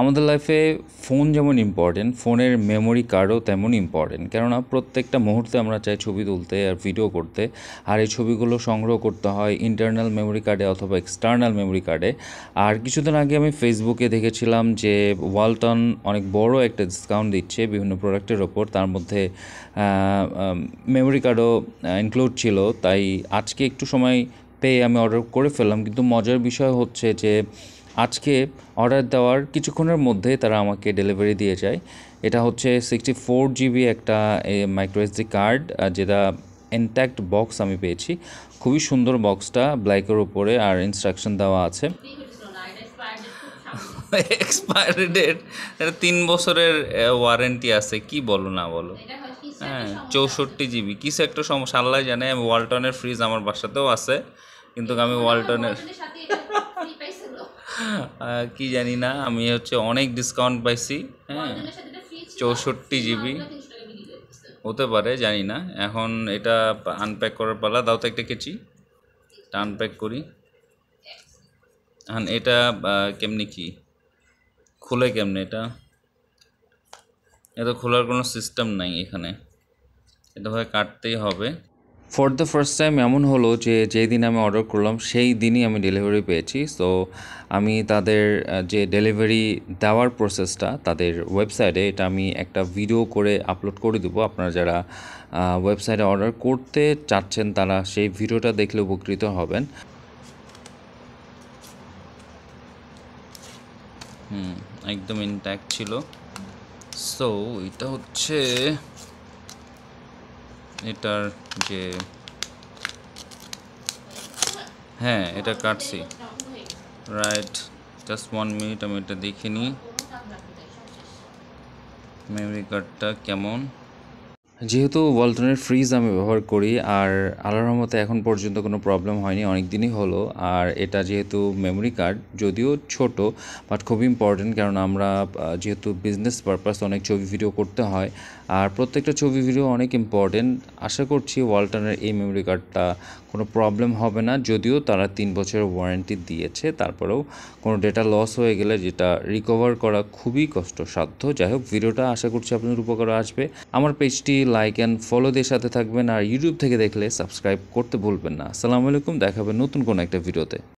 আমাদের লাইফে ফোন যেমন ইম্পর্টেন্ট ফোনের মেমোরি কার্ডও তেমন ইম্পর্টেন্ট কেননা প্রত্যেকটা মুহূর্তে আমরা চাই ছবি তুলতে আর ভিডিও করতে আর এই ছবিগুলো সংগ্রহ করতে হয় ইন্টারনাল মেমোরি কার্ডে অথবা এক্সটার্নাল মেমোরি কার্ডে আর কিছুদিন আগে আমি ফেসবুকে দেখেছিলাম যে ওয়ালটন অনেক বড় একটা ডিসকাউন্ট দিচ্ছে বিভিন্ন প্রোডাক্টের ওপর তার মধ্যে মেমোরি কার্ডও ইনক্লুড ছিল তাই আজকে একটু সময় পেয়ে আমি অর্ডার করে ফেললাম কিন্তু মজার বিষয় হচ্ছে যে আজকে অর্ডার দেওয়ার কিছুক্ষণের মধ্যে তারা আমাকে ডেলিভারি দিয়ে যায় এটা হচ্ছে সিক্সটি ফোর জিবি একটা মাইক্রোএসডি কার্ড যেটা ইনট্যাক্ট বক্স আমি পেয়েছি খুবই সুন্দর বক্সটা ব্ল্যাকের ওপরে আর ইনস্ট্রাকশন দেওয়া আছে এক্সপায়ারি ডেট এটা তিন বছরের ওয়ারেন্টি আছে কি বলো না বলো হ্যাঁ চৌষট্টি জিবি কিছু একটা সমস্যা আল্লাহ জানে আমি ওয়ালটনের ফ্রিজ আমার বাসাতেও আছে কিন্তু আমি ওয়ালটনের কি জানি না আমি হচ্ছে অনেক ডিসকাউন্ট পাইছি হ্যাঁ চৌষট্টি জিবি হতে পারে জানি না এখন এটা আনপ্যাক করার পালা দাও তো একটা কেচি এটা আনপ্যাক করি হ্যাঁ এটা কেমনি কি খুলে কেমনে এটা এটা খোলার কোনো সিস্টেম নাই এখানে এটা হয় কাটতেই হবে ফর দ্য ফার্স্ট টাইম এমন হলো যে যেই দিন আমি অর্ডার করলাম সেই দিনই আমি ডেলিভারি পেয়েছি সো আমি তাদের যে ডেলিভারি দেওয়ার প্রসেসটা তাদের ওয়েবসাইটে এটা আমি একটা ভিডিও করে আপলোড করে দেবো আপনারা যারা ওয়েবসাইটে অর্ডার করতে চাচ্ছেন তারা সেই ভিডিওটা দেখলে উপকৃত হবেন হুম একদম ইনট্যাক্ট ছিল সো এটা হচ্ছে এটার যে হ্যাঁ এটা কাটছি রাইট জাস্ট ওয়ান মিনিট আমি এটা দেখে নিই মেমরি কার্ডটা কেমন যেহেতু ওয়ালটনের ফ্রিজ আমি ব্যবহার করি আর আল্লাহর রহমতে এখন পর্যন্ত কোনো প্রবলেম হয়নি অনেক দিনই হলো আর এটা যেহেতু মেমোরি কার্ড যদিও ছোট বাট খুব ইম্পর্টেন্ট কারণ আমরা যেহেতু বিজনেস পারপাস অনেক ছবি ভিডিও করতে হয় আর প্রত্যেকটা ছবি ভিডিও অনেক ইম্পর্টেন্ট আশা করছি ওয়ালটনের এই মেমোরি কার্ডটা কোনো প্রবলেম হবে না যদিও তারা তিন বছরের ওয়ারেন্টি দিয়েছে তারপরেও কোনো ডেটা লস হয়ে গেলে যেটা রিকভার করা খুবই কষ্টসাধ্য যাই হোক ভিডিওটা আশা করছি আপনাদের উপকার আসবে আমার পেজটি লাইক অ্যান্ড ফলোদের সাথে থাকবেন আর ইউটিউব থেকে দেখলে সাবস্ক্রাইব করতে ভুলবেন না আসসালামু আলাইকুম দেখাবেন নতুন কোনো একটা ভিডিওতে